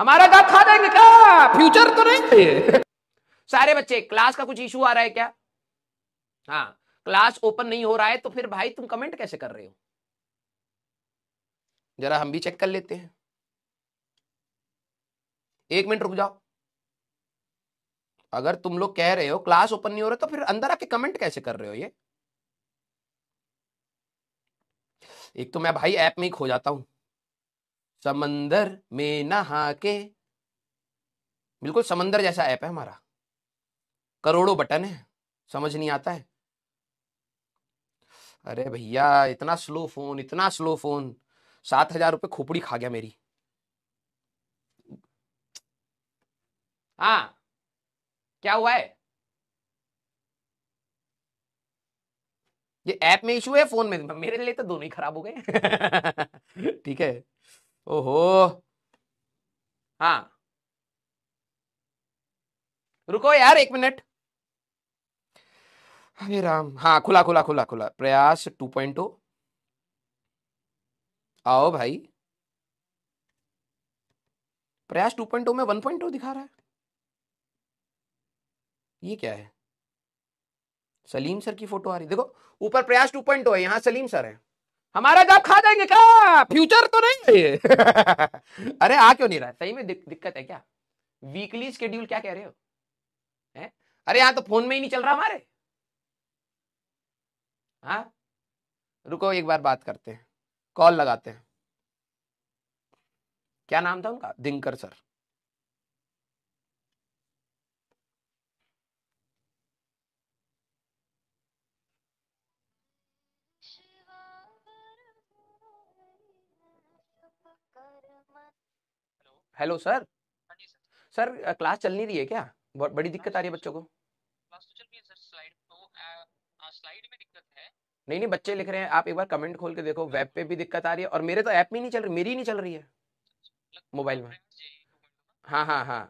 हमारा दांत खा जाएंगे क्या फ्यूचर तो नहीं है सारे बच्चे क्लास का कुछ इशू आ रहा है क्या हाँ क्लास ओपन नहीं हो रहा है तो फिर भाई तुम कमेंट कैसे कर रहे हो जरा हम भी चेक कर लेते हैं एक मिनट रुक जाओ अगर तुम लोग कह रहे हो क्लास ओपन नहीं हो रहा तो फिर अंदर आके कमेंट कैसे कर रहे हो ये एक तो मैं भाई ऐप में ही खो जाता हूं समंदर में नहा के बिल्कुल समंदर जैसा ऐप है हमारा करोड़ों बटन है समझ नहीं आता है अरे भैया इतना स्लो फोन इतना स्लो फोन सात हजार रुपये खोपड़ी खा गया मेरी हाँ क्या हुआ है ये ऐप में इशू है फोन में मेरे लिए तो दोनों ही खराब हो गए ठीक है ओहो हाँ रुको यार एक मिनट अरे राम हाँ खुला खुला खुला खुला प्रयास टू पॉइंट आओ भाई प्रयास टू पॉइंट में वन पॉइंट दिखा रहा है ये क्या है सलीम सर की फोटो आ रही देखो ऊपर प्रयास टू पॉइंट है यहाँ सलीम सर है हमारा जॉब खा जाएंगे क्या फ्यूचर तो नहीं है अरे आ क्यों नहीं रहा सही में दिक्कत है क्या वीकली स्केड्यूल क्या कह रहे हो है? अरे यहाँ तो फोन में ही नहीं चल रहा हमारे हाँ रुको एक बार बात करते हैं कॉल लगाते हैं क्या नाम था उनका Dinkar sir hello sir sir class चल नहीं रही है क्या बड़ी दिक्कत आ रही है तो बच्चों को तो तो, हाँ, नहीं नहीं बच्चे लिख रहे हैं आप एक बार कमेंट खोल के देखो वेब हाँ। पे भी दिक्कत आ रही है और मेरे तो ऐप में नहीं चल रही मेरी नहीं चल रही है मोबाइल अच्छा, में हाँ हाँ हाँ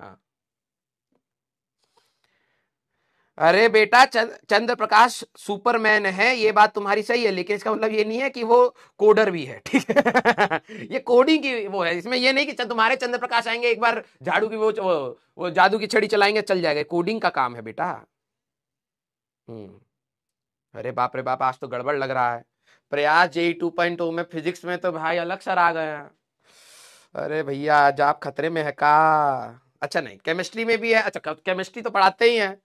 हाँ अरे बेटा चंद्र प्रकाश सुपरमैन है ये बात तुम्हारी सही है लेकिन इसका मतलब ये नहीं है कि वो कोडर भी है ठीक है ये कोडिंग की वो है इसमें ये नहीं कि तुम्हारे चंद्र प्रकाश आएंगे एक बार झाड़ू की वो वो जादू की छड़ी चलाएंगे चल जाएगा कोडिंग का काम है बेटा हम्म अरे बाप रे बाप आज तो गड़बड़ लग रहा है प्रयास जेई टू पॉइंट में फिजिक्स में तो भाई अलग सर आ गए हैं अरे भैया आज आप खतरे में है का अच्छा नहीं केमिस्ट्री में भी है अच्छा केमिस्ट्री तो पढ़ाते ही हैं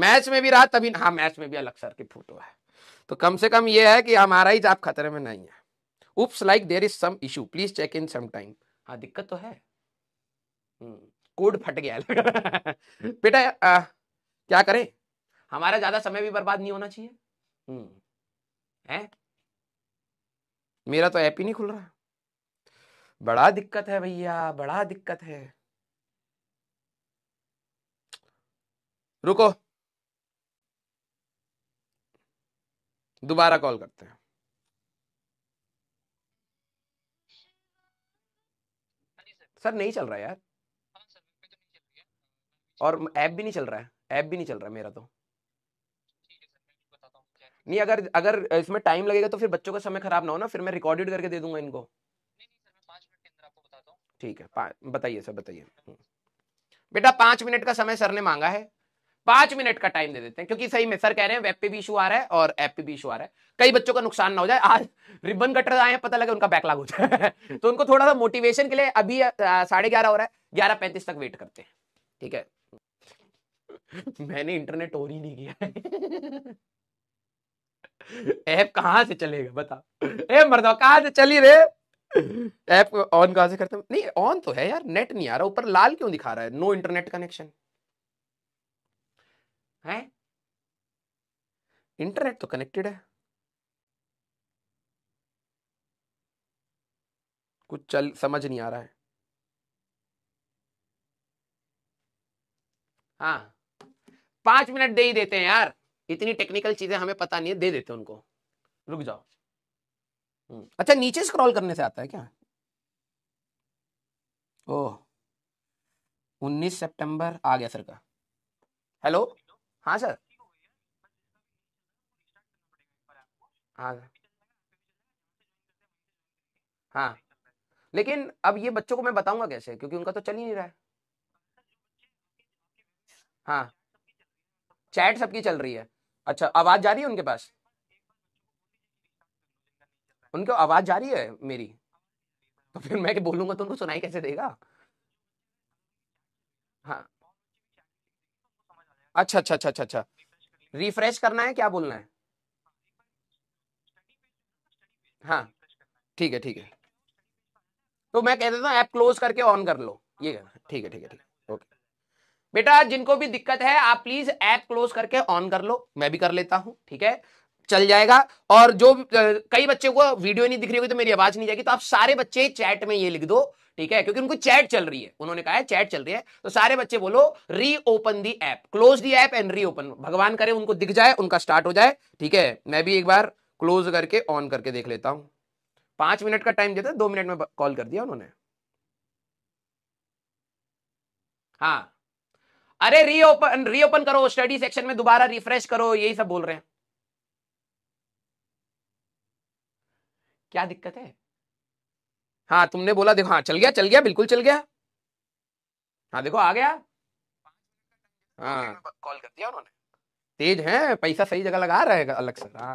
मैच में भी रहा तभी हाँ मैच में भी अलग सर की फोटो है तो कम से कम ये है कि हमारा ही जाप खतरे में नहीं है oops like there is some issue please check in some time हाँ दिक्कत तो है कोड हम्म, फट गया बेटा क्या करें हमारा ज्यादा समय भी बर्बाद नहीं होना चाहिए हम्म, मेरा तो ऐप ही नहीं खुल रहा बड़ा दिक्कत है भैया बड़ा दिक्कत है रुको दोबारा कॉल करते हैं सर नहीं चल रहा यार और ऐप भी नहीं चल रहा है ऐप भी नहीं चल रहा है मेरा तो नहीं अगर अगर इसमें टाइम लगेगा तो फिर बच्चों का समय खराब ना हो ना फिर मैं रिकॉर्डेड करके दे दूंगा इनको ठीक है बताइए सर बताइए हम्म। बेटा पांच मिनट का समय सर ने मांगा है पांच मिनट का टाइम दे देते हैं क्योंकि सही में सर कह रहे हैं वेब पे भी इशू आ रहा है और ऐप पे भी इशू आ रहा है कई बच्चों का नुकसान ना हो जाए आज रिबन कटर आए हैं पता लगे उनका बैकलॉग हो जाए तो उनको थोड़ा सा मोटिवेशन के लिए अभी साढ़े ग्यारह हो रहा है ग्यारह पैंतीस तक वेट करते हैं ठीक है मैंने इंटरनेट और ही नहीं किया ऐप कहां से चलेगा बता ए मर्दा कहां से चली रे ऐप ऑन कहां से करते नहीं ऑन तो है यार नेट नहीं आ रहा ऊपर लाल क्यों दिखा रहा है नो इंटरनेट कनेक्शन है इंटरनेट तो कनेक्टेड है कुछ चल समझ नहीं आ रहा है हाँ पांच मिनट दे ही देते हैं यार इतनी टेक्निकल चीजें हमें पता नहीं है दे देते उनको रुक जाओ हम्म। अच्छा नीचे स्क्रॉल करने से आता है क्या ओह 19 सितंबर आ गया सर का हेलो हाँ सर हाँ हाँ लेकिन अब ये बच्चों को मैं बताऊंगा कैसे क्योंकि उनका तो चल ही नहीं रहा है हाँ चैट सबकी चल रही है अच्छा आवाज जा रही है उनके पास उनको आवाज जा रही है मेरी तो फिर मैं बोलूंगा तो उनको सुनाई कैसे देगा हाँ अच्छा अच्छा अच्छा अच्छा रिफ्रेश अच्छा। करना है क्या बोलना है हाँ ठीक है ठीक है तो मैं कह देता हूँ ऐप क्लोज करके ऑन कर लो ये ठीक है ठीक है ठीक है ओके बेटा जिनको भी दिक्कत है आप प्लीज ऐप क्लोज करके ऑन कर लो मैं भी कर लेता हूँ ठीक है चल जाएगा और जो कई बच्चों को वीडियो नहीं दिख रही होगी तो मेरी आवाज नहीं जाएगी तो आप सारे बच्चे चैट में ये लिख दो ठीक है क्योंकि उनको चैट चल रही है उन्होंने कहा है चैट चल रही है तो सारे बच्चे बोलो reopen the app close the app and reopen भगवान करे उनको दिख जाए उनका स्टार्ट हो जाए ठीक है मैं भी एक बार क्लोज करके ऑन करके देख लेता हूं पांच मिनट का टाइम देता दो मिनट में कॉल कर दिया उन्होंने हाँ अरे रीओपन रीओपन करो स्टडी सेक्शन में दोबारा रिफ्रेश करो यही सब बोल रहे हैं क्या दिक्कत है हाँ तुमने बोला देखो हाँ चल गया चल गया बिल्कुल चल गया हाँ देखो आ गया हाँ कॉल कर दिया उन्होंने तेज है पैसा सही जगह लगा रहेगा अलग से हाँ